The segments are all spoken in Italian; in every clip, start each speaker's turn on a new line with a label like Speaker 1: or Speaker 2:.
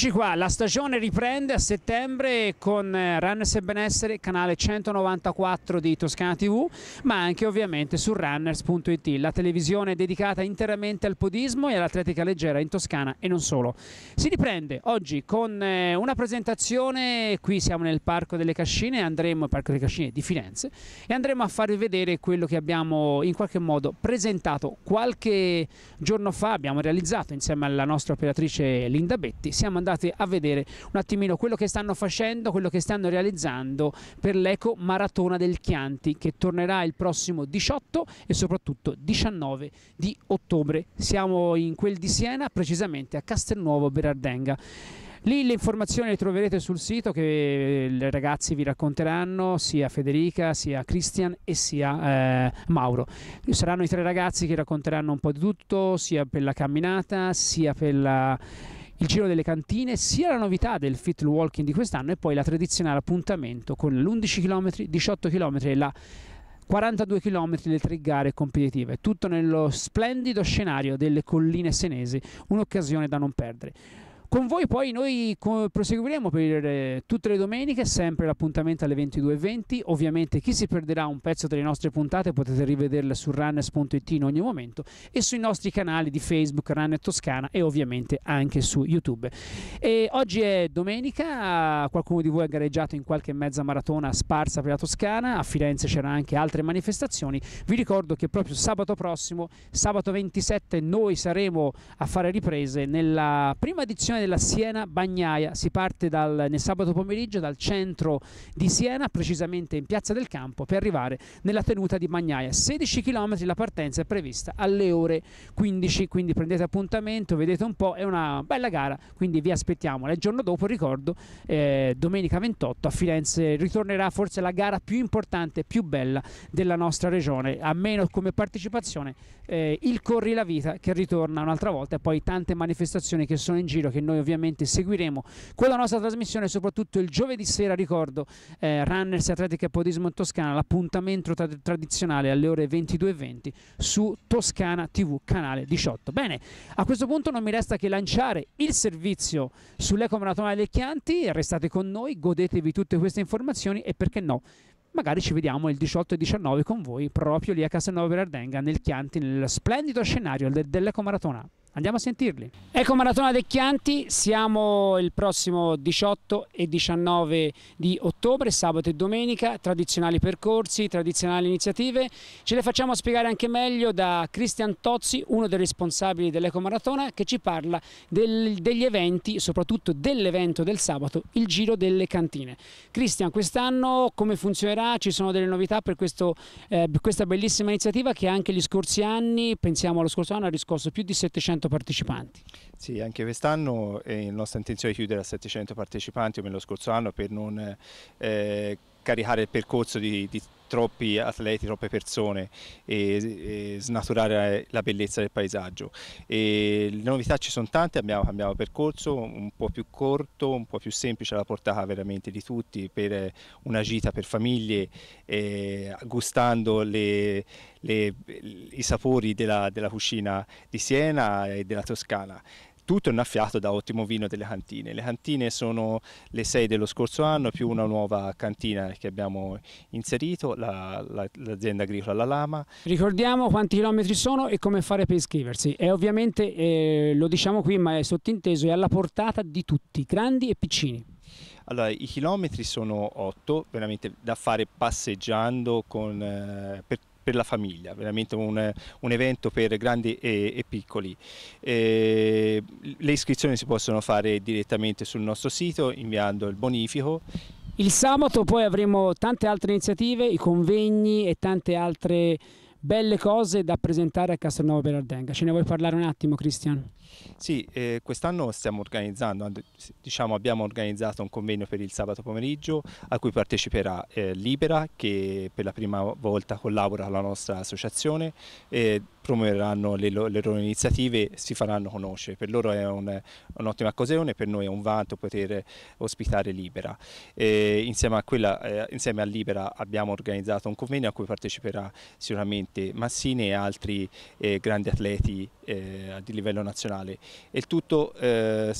Speaker 1: Eccoci qua, la stagione riprende a settembre con eh, Runners e Benessere, canale 194 di Toscana TV, ma anche ovviamente su runners.it, la televisione dedicata interamente al podismo e all'atletica leggera in Toscana e non solo. Si riprende oggi con eh, una presentazione, qui siamo nel Parco delle Cascine, andremo, al Parco delle Cascine di Firenze, e andremo a farvi vedere quello che abbiamo in qualche modo presentato qualche giorno fa, abbiamo realizzato insieme alla nostra operatrice Linda Betti, siamo andati andate a vedere un attimino quello che stanno facendo, quello che stanno realizzando per l'Eco Maratona del Chianti che tornerà il prossimo 18 e soprattutto 19 di ottobre. Siamo in quel di Siena, precisamente a Castelnuovo Berardenga. Lì le informazioni le troverete sul sito che i eh, ragazzi vi racconteranno, sia Federica, sia Christian e sia eh, Mauro. Saranno i tre ragazzi che racconteranno un po' di tutto, sia per la camminata, sia per la il giro delle cantine, sia la novità del Fit Walking di quest'anno e poi la tradizionale appuntamento con l'11 km, 18 km e la 42 km delle tre gare competitive, tutto nello splendido scenario delle colline senesi, un'occasione da non perdere. Con voi poi noi proseguiremo per tutte le domeniche, sempre l'appuntamento alle 22.20. Ovviamente chi si perderà un pezzo delle nostre puntate potete rivederle su runners.it in ogni momento e sui nostri canali di Facebook Runner Toscana e ovviamente anche su YouTube. E oggi è domenica, qualcuno di voi ha gareggiato in qualche mezza maratona sparsa per la Toscana, a Firenze c'erano anche altre manifestazioni. Vi ricordo che proprio sabato prossimo, sabato 27, noi saremo a fare riprese nella prima edizione stazione della Siena Bagnaia. Si parte dal, nel sabato pomeriggio dal centro di Siena, precisamente in Piazza del Campo, per arrivare nella tenuta di Bagnaia. 16 km la partenza è prevista alle ore 15, quindi prendete appuntamento, vedete un po', è una bella gara, quindi vi aspettiamo. Il giorno dopo, ricordo, eh, domenica 28 a Firenze ritornerà forse la gara più importante, più bella della nostra regione, a meno come partecipazione eh, il Corri la Vita che ritorna un'altra volta e poi tante manifestazioni che sono in giro che noi ovviamente seguiremo quella nostra trasmissione soprattutto il giovedì sera, ricordo, eh, Runners Atletica Podismo in Toscana, l'appuntamento tra tradizionale alle ore 22.20 su Toscana TV canale 18. Bene, a questo punto non mi resta che lanciare il servizio sull'ecomaratona delle Chianti, restate con noi, godetevi tutte queste informazioni e perché no, magari ci vediamo il 18 e 19 con voi proprio lì a Castelnuovo Verardenga nel Chianti, nel splendido scenario dell'Ecomaratona. Andiamo a sentirli. Ecco Maratona dei Chianti, siamo il prossimo 18 e 19 di ottobre, sabato e domenica, tradizionali percorsi, tradizionali iniziative. Ce le facciamo spiegare anche meglio da Cristian Tozzi, uno dei responsabili dell'Eco Maratona, che ci parla del, degli eventi, soprattutto dell'evento del sabato, il Giro delle Cantine. Cristian, quest'anno come funzionerà? Ci sono delle novità per questo, eh, questa bellissima iniziativa che anche gli scorsi anni, pensiamo allo scorso anno, ha riscosso più di 700 700 partecipanti.
Speaker 2: Sì, anche quest'anno eh, è nostra intenzione chiudere a 700 partecipanti come lo scorso anno per non eh, caricare il percorso di, di troppi atleti, troppe persone e, e, snaturare la bellezza del paesaggio. E le novità ci sono tante, abbiamo cambiato percorso, un po' più corto, un po' più semplice alla portata veramente di tutti per una gita per famiglie, eh, gustando le, le, i sapori della, della cucina di Siena e della Toscana tutto innaffiato da ottimo vino delle cantine. Le cantine sono le sei dello scorso anno più una nuova cantina che abbiamo inserito, la, la, l'azienda agricola La Lama.
Speaker 1: Ricordiamo quanti chilometri sono e come fare per iscriversi e ovviamente eh, lo diciamo qui ma è sottinteso, è alla portata di tutti, grandi e piccini.
Speaker 2: Allora, i chilometri sono 8, veramente da fare passeggiando con, eh, per per la famiglia, veramente un, un evento per grandi e, e piccoli. E le iscrizioni si possono fare direttamente sul nostro sito inviando il bonifico il sabato poi
Speaker 1: avremo tante altre iniziative, i convegni e tante altre belle cose da presentare a Castelnuovo Berardenga. Ce ne vuoi parlare un attimo, Cristian?
Speaker 2: Sì, eh, quest'anno stiamo organizzando, diciamo abbiamo organizzato un convegno per il sabato pomeriggio a cui parteciperà eh, Libera che per la prima volta collabora con la nostra associazione eh, promuoveranno le, le, loro iniziative, si faranno conoscere. Per loro è un'ottima un occasione, per noi è un vanto poter ospitare Libera. E insieme, a quella, eh, insieme a Libera abbiamo organizzato un convegno a cui parteciperà sicuramente Massini e altri eh, grandi atleti eh, di livello nazionale culturale. il tutto eh,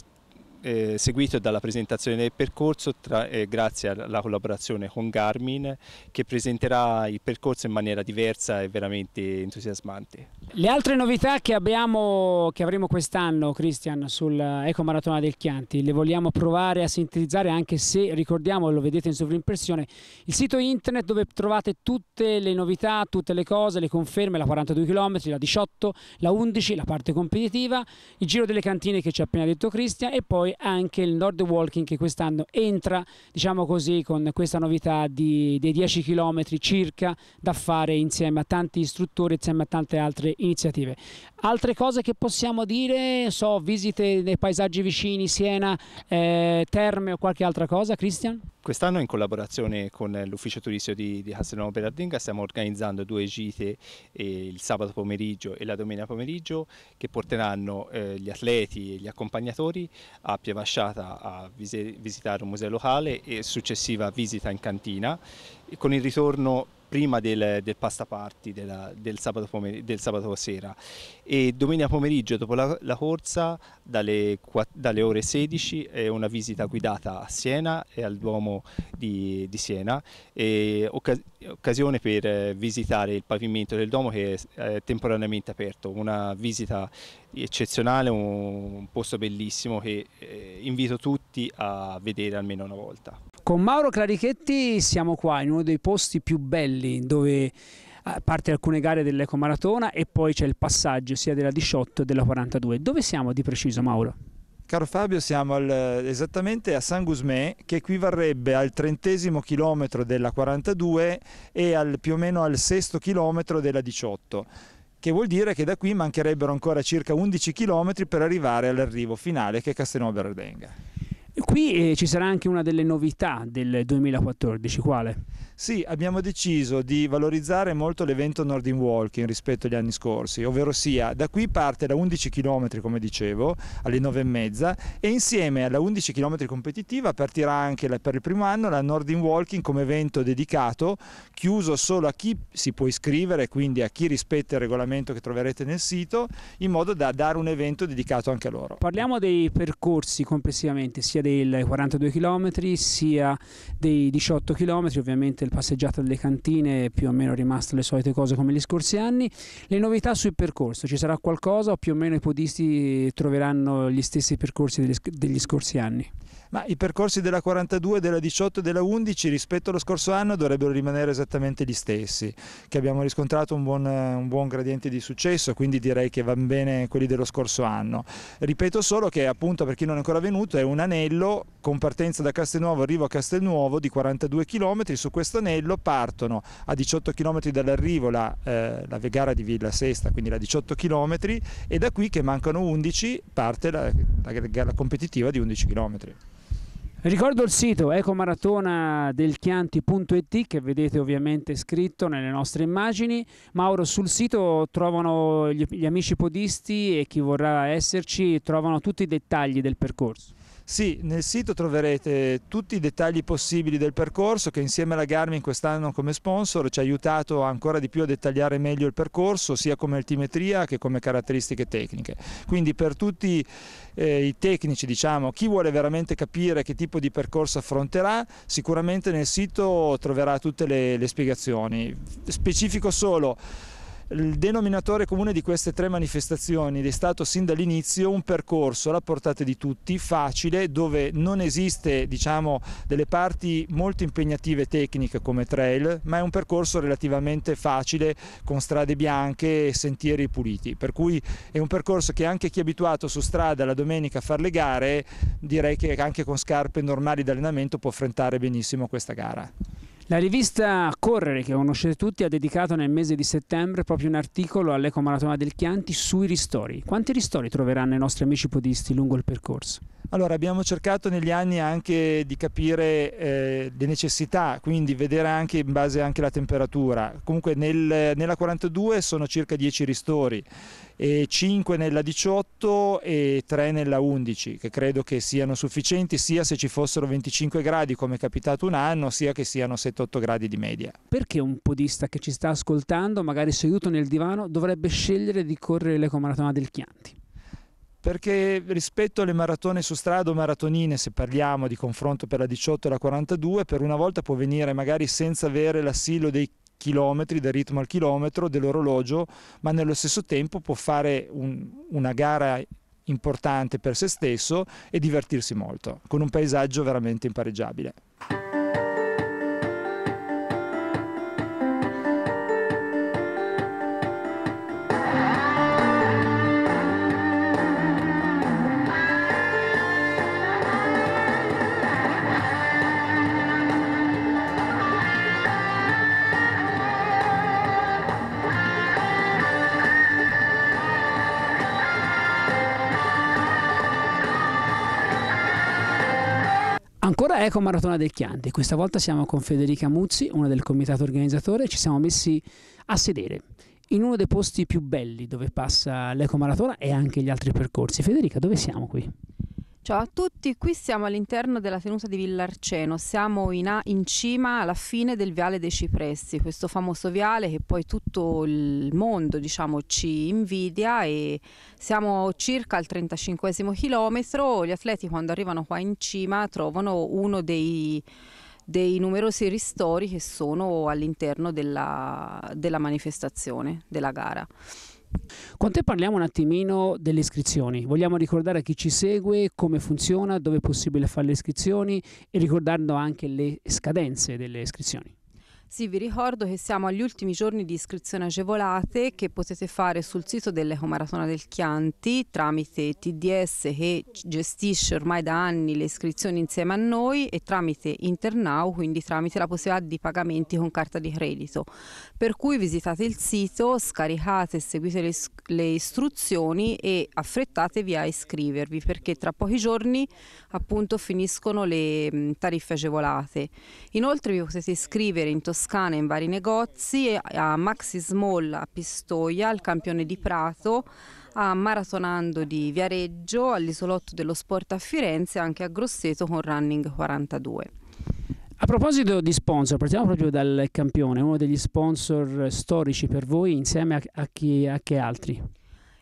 Speaker 2: eh, seguito dalla presentazione del percorso tra, eh, grazie alla collaborazione con Garmin che presenterà il percorso in maniera diversa e veramente entusiasmante.
Speaker 1: Le altre novità che, abbiamo, che avremo quest'anno, Christian sull'Eco eh, Maratona del Chianti, le vogliamo provare a sintetizzare anche se, ricordiamo, lo vedete in sovrimpressione, il sito internet dove trovate tutte le novità, tutte le cose, le conferme, la 42 km, la 18, la 11, la parte competitiva, il giro delle cantine che ci ha appena detto Cristian e poi poi anche il Nord Walking che quest'anno entra diciamo così con questa novità di, dei 10 km circa da fare insieme a tanti istruttori insieme a tante altre iniziative Altre cose che possiamo dire, so, visite nei paesaggi vicini, Siena, eh, Terme o qualche altra cosa, Christian?
Speaker 2: Quest'anno in collaborazione con l'ufficio turistico di, di Castelnuovo Berardinga stiamo organizzando due gite eh, il sabato pomeriggio e la domenica pomeriggio che porteranno eh, gli atleti e gli accompagnatori a Pievasciata a vis visitare un museo locale e successiva visita in cantina con il ritorno prima del, del pasta party della, del, sabato del, sabato sera e domenica pomeriggio dopo la, la corsa dalle, dalle, ore 16 è una visita guidata a Siena e al Duomo di, di Siena, occas occasione per visitare il pavimento del Duomo che è temporaneamente aperto, una visita eccezionale, un, un posto bellissimo che eh, invito tutti a vedere almeno una volta.
Speaker 1: Con Mauro Clarichetti siamo qua in uno dei posti più belli dove parte alcune gare dell'Ecomaratona e poi c'è il passaggio sia della 18 che della 42. Dove siamo di preciso Mauro? Caro
Speaker 3: Fabio, siamo al, esattamente a San Gusmè, che equivarrebbe al trentesimo chilometro della 42 e al, più o meno al sesto chilometro della 18 che vuol dire che da qui mancherebbero ancora circa 11 km per arrivare all'arrivo finale che è Castelnuovo Berdenga.
Speaker 1: Qui eh, ci sarà anche una delle novità del 2014, quale?
Speaker 3: Sì, abbiamo deciso di valorizzare molto l'evento Nordin Walking rispetto agli anni scorsi, ovvero sia da qui parte da 11 km come dicevo alle 9 e mezza e insieme alla 11 km competitiva partirà anche la, per il primo anno la Nordin Walking come evento dedicato chiuso solo a chi si può iscrivere, quindi a chi rispetta il regolamento che troverete nel sito, in modo da dare un evento dedicato anche a loro.
Speaker 1: Parliamo dei percorsi complessivamente, sia dei dei 42 km sia dei 18 km, ovviamente il passeggiato delle cantine è più o meno rimasto le solite cose come gli scorsi anni. Le novità sul percorso, ci sarà qualcosa o più o meno i podisti troveranno gli stessi percorsi degli,
Speaker 3: degli scorsi anni? Ma i percorsi della 42, della 18 e della 11 rispetto allo scorso anno dovrebbero rimanere esattamente gli stessi, che abbiamo riscontrato un buon, un buon gradiente di successo, quindi direi che vanno bene quelli dello scorso anno. Ripeto solo che appunto per chi non è ancora venuto è un anello anello con partenza da Castelnuovo arrivo a Castelnuovo di 42 km, su questo anello partono a 18 km dall'arrivo la, eh, la, Vegara di Villa Sesta, quindi la 18 km e da qui che mancano 11 parte la, la, la
Speaker 1: competitiva di 11 km. Ricordo il sito ecomaratonadelchianti.it che vedete ovviamente scritto nelle nostre immagini. Mauro, sul sito trovano gli, gli amici podisti e chi vorrà esserci, trovano tutti i dettagli del
Speaker 3: percorso. Sì, nel sito troverete tutti i dettagli possibili del percorso che insieme alla Garmin quest'anno come sponsor ci ha aiutato ancora di più a dettagliare meglio il percorso sia come altimetria che come caratteristiche tecniche. Quindi per tutti eh, i tecnici, diciamo, chi vuole veramente capire che tipo di percorso affronterà, sicuramente nel sito troverà tutte le, le spiegazioni. Specifico solo il denominatore comune di queste tre manifestazioni è stato sin dall'inizio un percorso alla portata di tutti, facile, dove non esiste diciamo, delle parti molto impegnative tecniche come trail, ma è un percorso relativamente facile con strade bianche e sentieri puliti, per cui è un percorso che anche chi è abituato su strada la domenica a fare le gare, direi che anche con scarpe normali di allenamento può affrontare benissimo
Speaker 1: questa gara. La rivista Correre, che conoscete tutti, ha dedicato nel mese di settembre proprio un articolo all'ecomaratona del Chianti sui ristori. Quanti ristori troveranno i nostri amici podisti lungo il percorso?
Speaker 3: Allora, abbiamo cercato negli anni anche di capire eh, le necessità, quindi vedere anche in base anche alla temperatura. Comunque nel, nella 42 sono circa 10 ristori. 5 nella 18 e 3 nella 11 che credo che siano sufficienti sia se ci fossero 25 gradi come è capitato un anno sia che siano 7-8 gradi di media.
Speaker 1: Perché un podista che ci sta ascoltando magari seduto nel divano dovrebbe scegliere di correre l'ecomaratona del Chianti? perché
Speaker 3: rispetto alle maratone su strada o maratonine, se parliamo di confronto per la 18 e la 42, per una volta può venire magari senza avere l'assilo dei chilometri, del ritmo al chilometro, dell'orologio, ma nello stesso tempo può fare un, una gara importante per se stesso e divertirsi molto, con un paesaggio veramente impareggiabile.
Speaker 1: Eco Maratona del Chianti. Questa volta siamo con Federica Muzzi, una del comitato organizzatore, ci siamo messi a sedere in uno dei posti più belli dove passa l'Eco Maratona e anche gli altri percorsi. Federica, dove siamo qui?
Speaker 4: Ciao a tutti, qui siamo all'interno della tenuta di Villarceno, siamo in, a, in, cima alla fine del Viale dei Cipressi, questo famoso viale che poi tutto il mondo diciamo, ci invidia e siamo circa al 35 chilometro, gli atleti quando arrivano qua in cima trovano uno dei dei numerosi ristori che sono all'interno della, della manifestazione, della gara.
Speaker 1: Con te parliamo un attimino delle iscrizioni. Vogliamo ricordare a chi ci segue come funziona, dove è possibile fare le iscrizioni e ricordando anche le scadenze delle iscrizioni.
Speaker 4: Sì, vi ricordo che siamo agli ultimi giorni di iscrizione agevolate che potete fare sul sito dell'Ecomaratona del Chianti tramite TDS che gestisce ormai da anni le iscrizioni insieme a noi e tramite Internau, quindi tramite la possibilità di pagamenti con carta di credito. Per cui visitate il sito, scaricate e seguite le iscrizioni le istruzioni e affrettatevi a iscrivervi perché tra pochi giorni appunto finiscono le mm, tariffe agevolate. Inoltre vi potete iscrivere in Toscana in vari negozi a Maxi Small a Pistoia, al Campione di Prato, a Maratonando di Viareggio, all'Isolotto dello Sport a Firenze e anche a Grosseto con Running 42.
Speaker 1: A proposito di sponsor, partiamo proprio dal campione, uno degli sponsor storici per voi insieme a, a, chi, a che altri?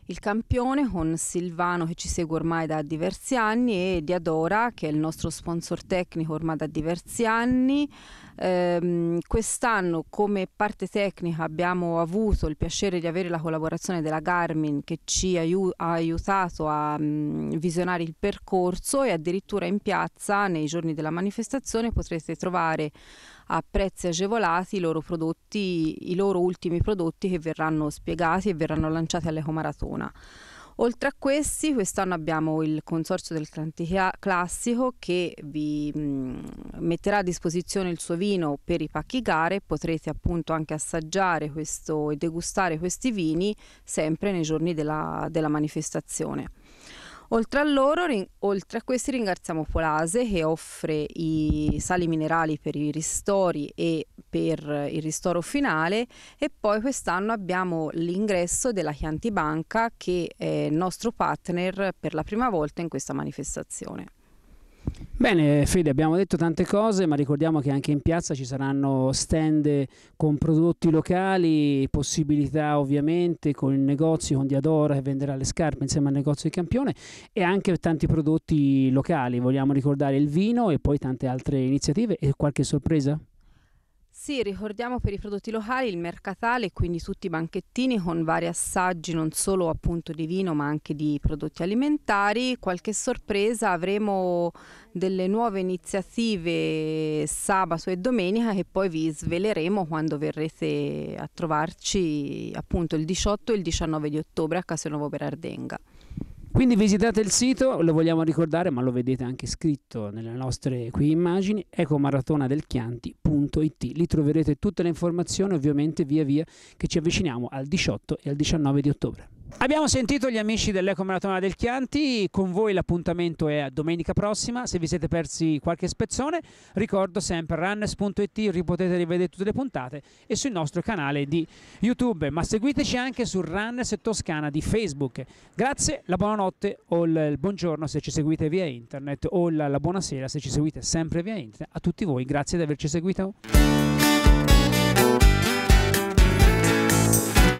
Speaker 4: il campione con Silvano che ci segue ormai da diversi anni e Diadora che è il nostro sponsor tecnico ormai da diversi anni. Ehm, quest'anno come parte tecnica abbiamo avuto il piacere di avere la collaborazione della Garmin che ci aiu- ha aiutato a mh, mm, visionare il percorso e addirittura in piazza nei giorni della manifestazione potrete trovare a prezzi agevolati i loro, prodotti, i loro ultimi prodotti che verranno spiegati e verranno lanciati all'Ecomaratona. Oltre a questi, quest'anno abbiamo il Consorzio del Classico che vi metterà a disposizione il suo vino per i pacchi gare. Potrete appunto anche assaggiare questo e degustare questi vini sempre nei giorni della, della manifestazione. Oltre a loro, rin- oltre a questi ringraziamo Polase che offre i sali minerali per i ristori e per il ristoro finale e poi quest'anno abbiamo l'ingresso della Chianti Banca che è il nostro partner per la prima volta in questa manifestazione.
Speaker 1: Bene Fede, abbiamo detto tante cose, ma ricordiamo che anche in piazza ci saranno stand con prodotti locali, possibilità ovviamente con il negozio, con Diadora che venderà le scarpe insieme al negozio di campione e anche tanti prodotti locali, vogliamo ricordare il vino e poi tante altre iniziative e qualche sorpresa?
Speaker 4: Sì, ricordiamo per i prodotti locali il mercatale, quindi tutti i banchettini con vari assaggi non solo appunto di vino ma anche di prodotti alimentari. Qualche sorpresa avremo delle nuove iniziative sabato e domenica che poi vi sveleremo quando verrete a trovarci appunto il 18 e il 19 di ottobre a Castelnuovo Berardenga.
Speaker 1: Quindi visitate il sito, lo vogliamo ricordare, ma lo vedete anche scritto nelle nostre qui immagini, ecomaratonadelchianti.it. Lì troverete tutte le informazioni, ovviamente via via che ci avviciniamo al 18 e al 19 di ottobre. Abbiamo sentito gli amici dell'Ecomaratona del Chianti, con voi l'appuntamento è a domenica prossima, se vi siete persi qualche spezzone ricordo sempre runners.it potete rivedere tutte le puntate e sul nostro canale di YouTube, ma seguiteci anche su Runners Toscana di Facebook. Grazie, la buonanotte o il buongiorno se ci seguite via internet o la, la buonasera se ci seguite sempre via internet. A tutti voi grazie di averci seguito.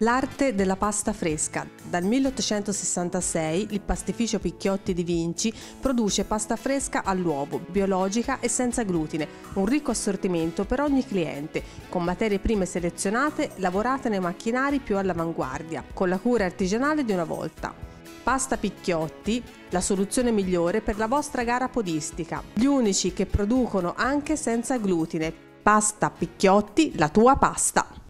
Speaker 4: L'arte della pasta fresca. Dal 1866 il pastificio Picchiotti di Vinci produce pasta fresca all'uovo, biologica e senza glutine, un ricco assortimento per ogni cliente, con materie prime selezionate lavorate nei macchinari più all'avanguardia, con la cura artigianale di una volta. Pasta Picchiotti, la soluzione migliore per la vostra gara podistica. Gli unici che producono anche senza glutine. Pasta Picchiotti, la tua pasta.